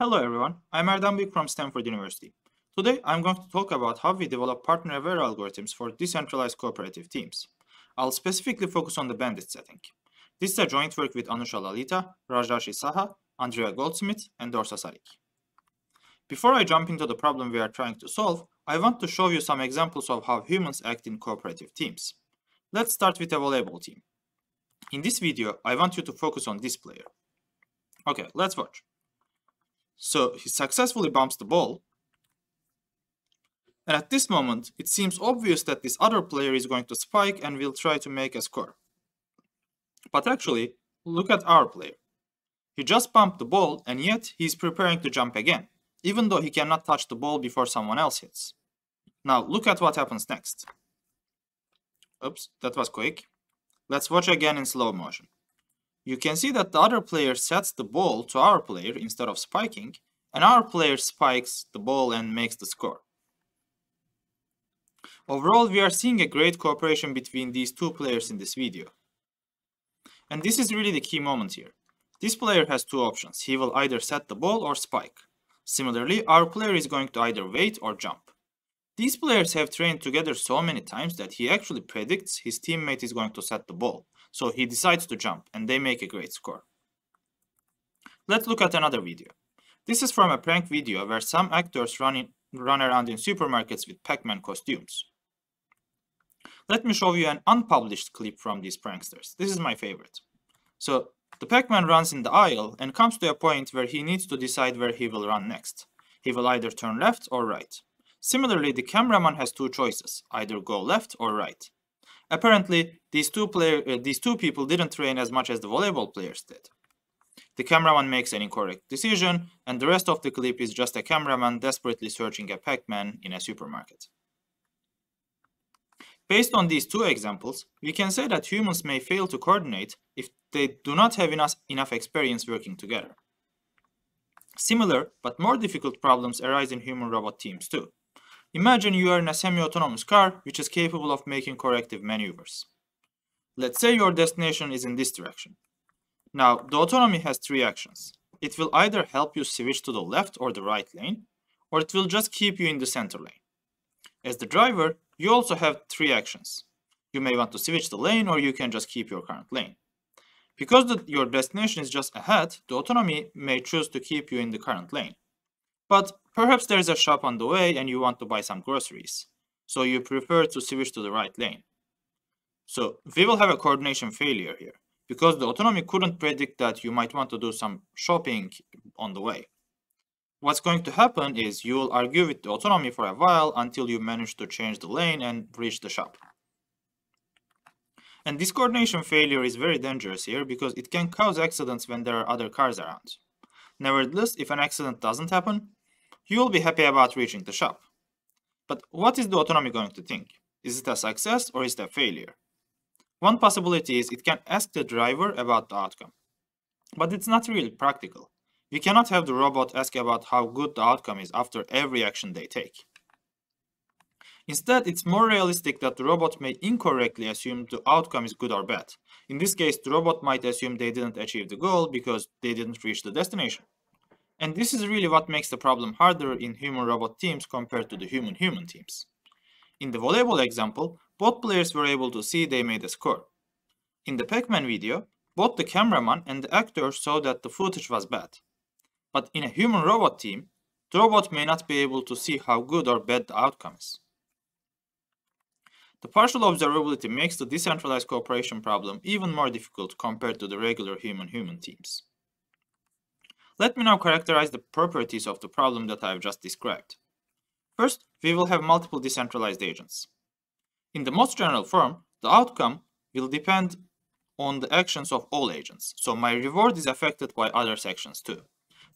Hello everyone, I'm Erdem Büyük from Stanford University. Today I'm going to talk about how we develop partner-aware algorithms for decentralized cooperative teams. I'll specifically focus on the bandit setting. This is a joint work with Anusha Lalita, Rajashi Saha, Andrea Goldsmith, and Dorsa Sarik. Before I jump into the problem we are trying to solve, I want to show you some examples of how humans act in cooperative teams. Let's start with a volleyball team. In this video, I want you to focus on this player. Okay, let's watch. So he successfully bumps the ball. And at this moment, it seems obvious that this other player is going to spike and will try to make a score. But actually, look at our player. He just bumped the ball and yet he's preparing to jump again, even though he cannot touch the ball before someone else hits. Now look at what happens next. Oops, that was quick. Let's watch again in slow motion you can see that the other player sets the ball to our player instead of spiking, and our player spikes the ball and makes the score. Overall, we are seeing a great cooperation between these two players in this video. And this is really the key moment here. This player has two options, he will either set the ball or spike. Similarly, our player is going to either wait or jump. These players have trained together so many times that he actually predicts his teammate is going to set the ball, so he decides to jump and they make a great score. Let's look at another video. This is from a prank video where some actors run, in, run around in supermarkets with Pac-Man costumes. Let me show you an unpublished clip from these pranksters. This is my favorite. So the Pac-Man runs in the aisle and comes to a point where he needs to decide where he will run next. He will either turn left or right. Similarly, the cameraman has two choices, either go left or right. Apparently, these two, player, uh, these two people didn't train as much as the volleyball players did. The cameraman makes an incorrect decision, and the rest of the clip is just a cameraman desperately searching a Pac-Man in a supermarket. Based on these two examples, we can say that humans may fail to coordinate if they do not have enough, enough experience working together. Similar, but more difficult problems arise in human-robot teams too. Imagine you are in a semi-autonomous car which is capable of making corrective maneuvers. Let's say your destination is in this direction. Now, the autonomy has three actions. It will either help you switch to the left or the right lane, or it will just keep you in the center lane. As the driver, you also have three actions. You may want to switch the lane or you can just keep your current lane. Because the, your destination is just ahead, the autonomy may choose to keep you in the current lane. But perhaps there's a shop on the way and you want to buy some groceries. So you prefer to switch to the right lane. So we will have a coordination failure here because the autonomy couldn't predict that you might want to do some shopping on the way. What's going to happen is you'll argue with the autonomy for a while until you manage to change the lane and reach the shop. And this coordination failure is very dangerous here because it can cause accidents when there are other cars around. Nevertheless, if an accident doesn't happen, you will be happy about reaching the shop. But what is the autonomy going to think? Is it a success or is it a failure? One possibility is it can ask the driver about the outcome. But it's not really practical. We cannot have the robot ask about how good the outcome is after every action they take. Instead, it's more realistic that the robot may incorrectly assume the outcome is good or bad. In this case, the robot might assume they didn't achieve the goal because they didn't reach the destination. And this is really what makes the problem harder in human-robot teams compared to the human-human teams. In the volleyball example, both players were able to see they made a score. In the Pac-Man video, both the cameraman and the actor saw that the footage was bad. But in a human-robot team, the robot may not be able to see how good or bad the outcome is. The partial observability makes the decentralized cooperation problem even more difficult compared to the regular human-human teams. Let me now characterize the properties of the problem that I have just described. First, we will have multiple decentralized agents. In the most general form, the outcome will depend on the actions of all agents, so my reward is affected by other actions too.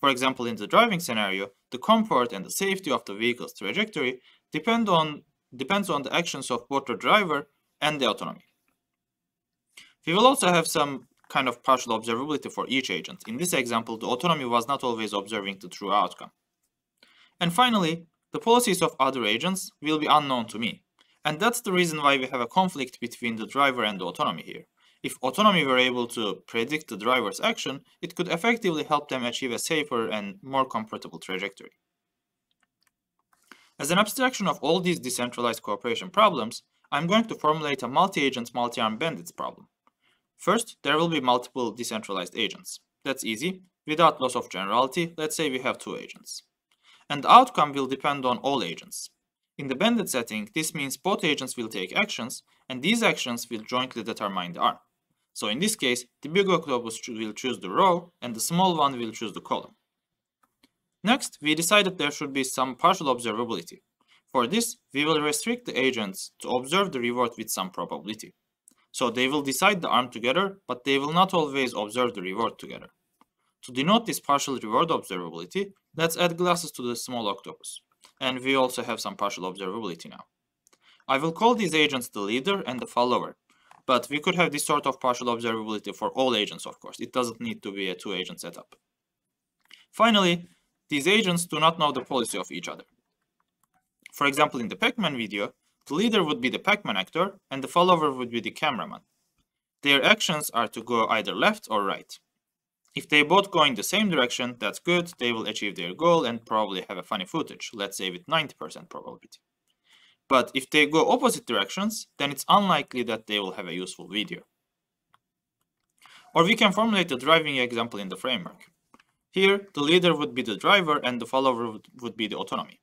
For example, in the driving scenario, the comfort and the safety of the vehicle's trajectory depend on, depends on the actions of both the driver and the autonomy. We will also have some kind of partial observability for each agent. In this example, the autonomy was not always observing the true outcome. And finally, the policies of other agents will be unknown to me. And that's the reason why we have a conflict between the driver and the autonomy here. If autonomy were able to predict the driver's action, it could effectively help them achieve a safer and more comfortable trajectory. As an abstraction of all these decentralized cooperation problems, I'm going to formulate a multi-agent multi-arm bandits problem. First, there will be multiple decentralized agents. That's easy. Without loss of generality, let's say we have two agents. And the outcome will depend on all agents. In the banded setting, this means both agents will take actions, and these actions will jointly determine the arm. So in this case, the big octopus will choose the row, and the small one will choose the column. Next, we decided there should be some partial observability. For this, we will restrict the agents to observe the reward with some probability. So they will decide the arm together, but they will not always observe the reward together. To denote this partial reward observability, let's add glasses to the small octopus. And we also have some partial observability now. I will call these agents the leader and the follower. But we could have this sort of partial observability for all agents, of course. It doesn't need to be a two-agent setup. Finally, these agents do not know the policy of each other. For example, in the Pac-Man video, the leader would be the Pac-Man actor, and the follower would be the cameraman. Their actions are to go either left or right. If they both go in the same direction, that's good, they will achieve their goal and probably have a funny footage, let's say with 90% probability. But if they go opposite directions, then it's unlikely that they will have a useful video. Or we can formulate the driving example in the framework. Here, the leader would be the driver and the follower would be the autonomy.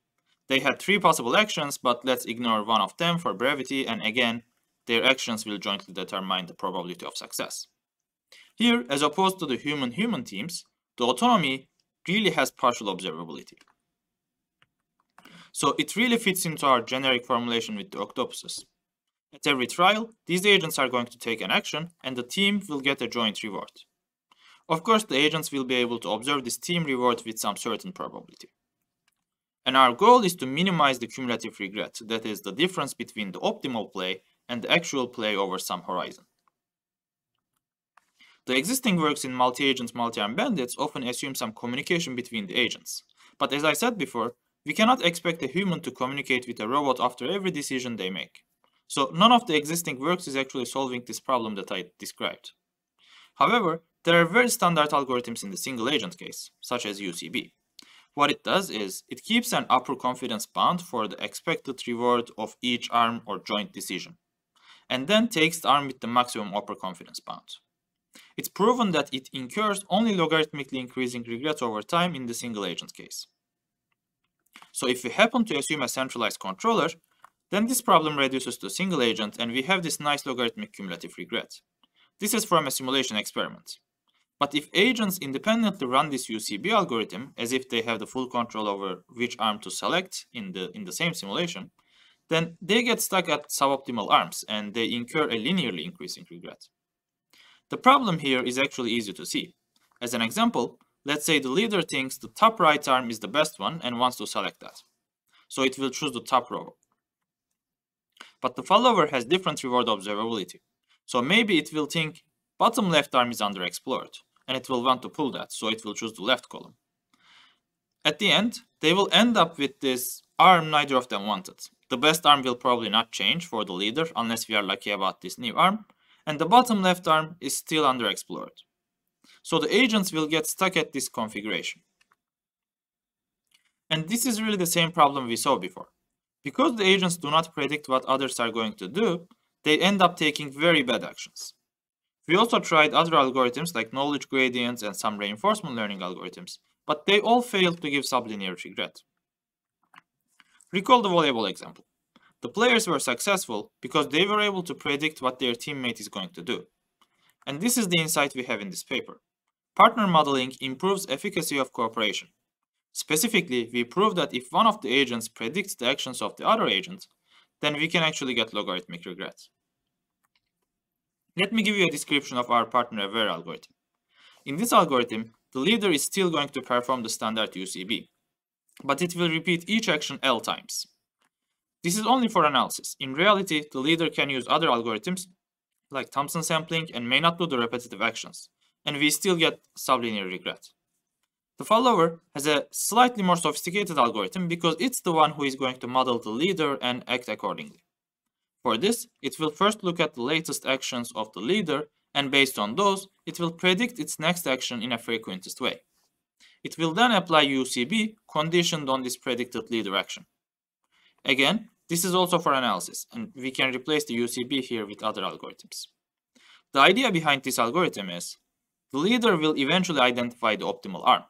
They had three possible actions, but let's ignore one of them for brevity, and again, their actions will jointly determine the probability of success. Here, as opposed to the human-human teams, the autonomy really has partial observability. So it really fits into our generic formulation with the octopuses. At every trial, these agents are going to take an action, and the team will get a joint reward. Of course, the agents will be able to observe this team reward with some certain probability. And our goal is to minimize the cumulative regret, that is, the difference between the optimal play and the actual play over some horizon. The existing works in multi-agent multi-arm bandits often assume some communication between the agents. But as I said before, we cannot expect a human to communicate with a robot after every decision they make. So none of the existing works is actually solving this problem that I described. However, there are very standard algorithms in the single agent case, such as UCB. What it does is it keeps an upper confidence bound for the expected reward of each arm or joint decision, and then takes the arm with the maximum upper confidence bound. It's proven that it incurs only logarithmically increasing regret over time in the single agent case. So if we happen to assume a centralized controller, then this problem reduces to single agent and we have this nice logarithmic cumulative regret. This is from a simulation experiment. But if agents independently run this UCB algorithm as if they have the full control over which arm to select in the, in the same simulation, then they get stuck at suboptimal arms and they incur a linearly increasing regret. The problem here is actually easy to see. As an example, let's say the leader thinks the top right arm is the best one and wants to select that. So it will choose the top row. But the follower has different reward observability. So maybe it will think bottom left arm is underexplored and it will want to pull that, so it will choose the left column. At the end, they will end up with this arm neither of them wanted. The best arm will probably not change for the leader unless we are lucky about this new arm, and the bottom left arm is still underexplored. So the agents will get stuck at this configuration. And this is really the same problem we saw before. Because the agents do not predict what others are going to do, they end up taking very bad actions. We also tried other algorithms like knowledge gradients and some reinforcement learning algorithms, but they all failed to give sublinear regret. Recall the volleyball example. The players were successful because they were able to predict what their teammate is going to do. And this is the insight we have in this paper. Partner modeling improves efficacy of cooperation. Specifically, we prove that if one of the agents predicts the actions of the other agent, then we can actually get logarithmic regret. Let me give you a description of our partner aware algorithm. In this algorithm, the leader is still going to perform the standard UCB, but it will repeat each action L times. This is only for analysis. In reality, the leader can use other algorithms like Thompson sampling and may not do the repetitive actions, and we still get sublinear regret. The follower has a slightly more sophisticated algorithm because it's the one who is going to model the leader and act accordingly. For this, it will first look at the latest actions of the leader and based on those, it will predict its next action in a frequentist way. It will then apply UCB conditioned on this predicted leader action. Again, this is also for analysis, and we can replace the UCB here with other algorithms. The idea behind this algorithm is, the leader will eventually identify the optimal arm.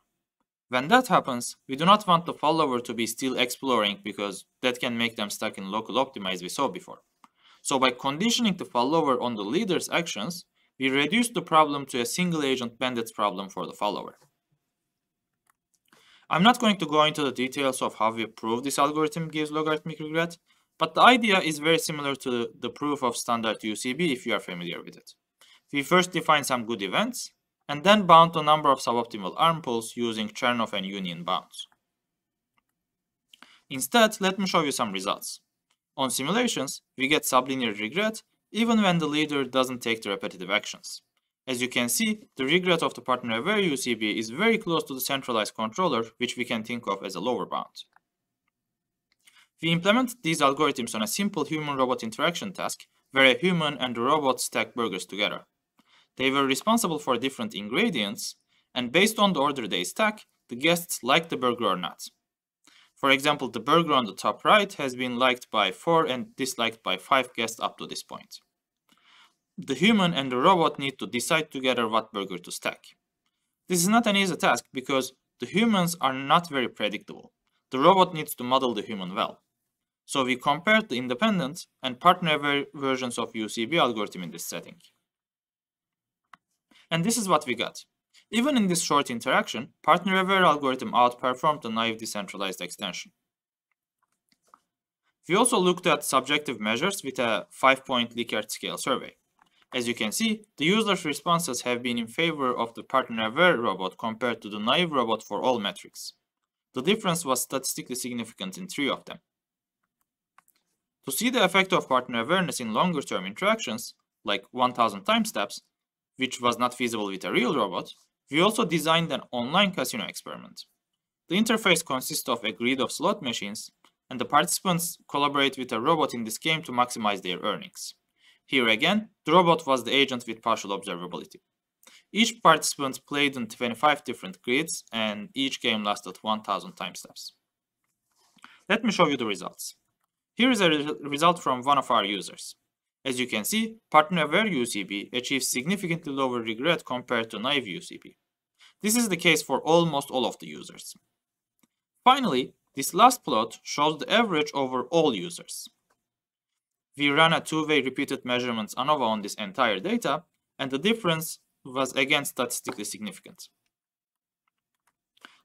When that happens, we do not want the follower to be still exploring because that can make them stuck in local optimize we saw before. So by conditioning the follower on the leader's actions, we reduce the problem to a single agent bandits problem for the follower. I'm not going to go into the details of how we prove this algorithm gives logarithmic regret, but the idea is very similar to the proof of standard UCB if you are familiar with it. We first define some good events, and then bound the number of suboptimal arm pulls using Chernoff and union bounds. Instead, let me show you some results. On simulations, we get sublinear regret even when the leader doesn't take the repetitive actions. As you can see, the regret of the partner-aware UCB is very close to the centralized controller, which we can think of as a lower bound. We implement these algorithms on a simple human-robot interaction task, where a human and a robot stack burgers together. They were responsible for different ingredients, and based on the order they stack, the guests like the burger or not. For example, the burger on the top right has been liked by 4 and disliked by 5 guests up to this point. The human and the robot need to decide together what burger to stack. This is not an easy task because the humans are not very predictable. The robot needs to model the human well. So we compared the independent and partner versions of UCB algorithm in this setting. And this is what we got. Even in this short interaction, partner-aware algorithm outperformed the naive decentralized extension. We also looked at subjective measures with a 5-point Likert scale survey. As you can see, the user's responses have been in favor of the partner-aware robot compared to the naive robot for all metrics. The difference was statistically significant in three of them. To see the effect of partner awareness in longer-term interactions, like 1000 time steps, which was not feasible with a real robot, we also designed an online casino experiment. The interface consists of a grid of slot machines, and the participants collaborate with a robot in this game to maximize their earnings. Here again, the robot was the agent with partial observability. Each participant played on 25 different grids, and each game lasted 1000 time steps. Let me show you the results. Here is a re result from one of our users. As you can see, partner-aware UCB achieves significantly lower regret compared to naive UCB. This is the case for almost all of the users. Finally, this last plot shows the average over all users. We ran a two-way repeated measurements ANOVA on this entire data, and the difference was again statistically significant.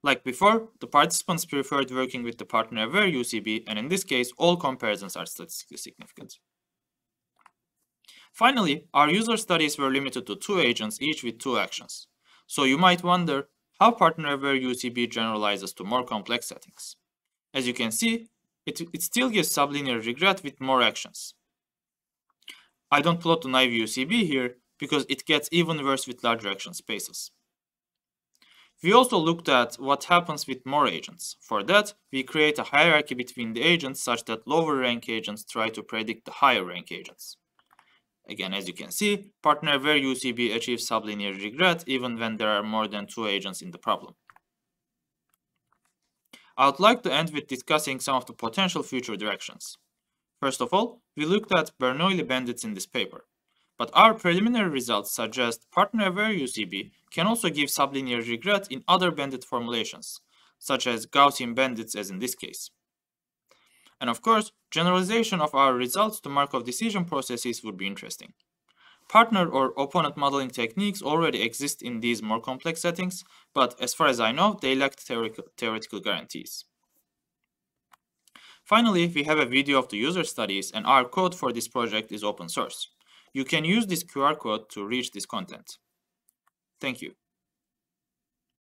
Like before, the participants preferred working with the partner-aware UCB, and in this case, all comparisons are statistically significant. Finally, our user studies were limited to two agents, each with two actions. So you might wonder how partner-aware UCB generalizes to more complex settings. As you can see, it, it still gives sublinear regret with more actions. I don't plot the naive UCB here because it gets even worse with larger action spaces. We also looked at what happens with more agents. For that, we create a hierarchy between the agents such that lower rank agents try to predict the higher rank agents. Again, as you can see, partner where UCB achieves sublinear regret even when there are more than two agents in the problem. I would like to end with discussing some of the potential future directions. First of all, we looked at Bernoulli bandits in this paper. But our preliminary results suggest partner-aware UCB can also give sublinear regret in other bandit formulations, such as Gaussian bandits as in this case. And of course, generalization of our results to Markov decision processes would be interesting. Partner or opponent modeling techniques already exist in these more complex settings, but as far as I know, they lack theoretical guarantees. Finally, we have a video of the user studies and our code for this project is open source. You can use this QR code to reach this content. Thank you.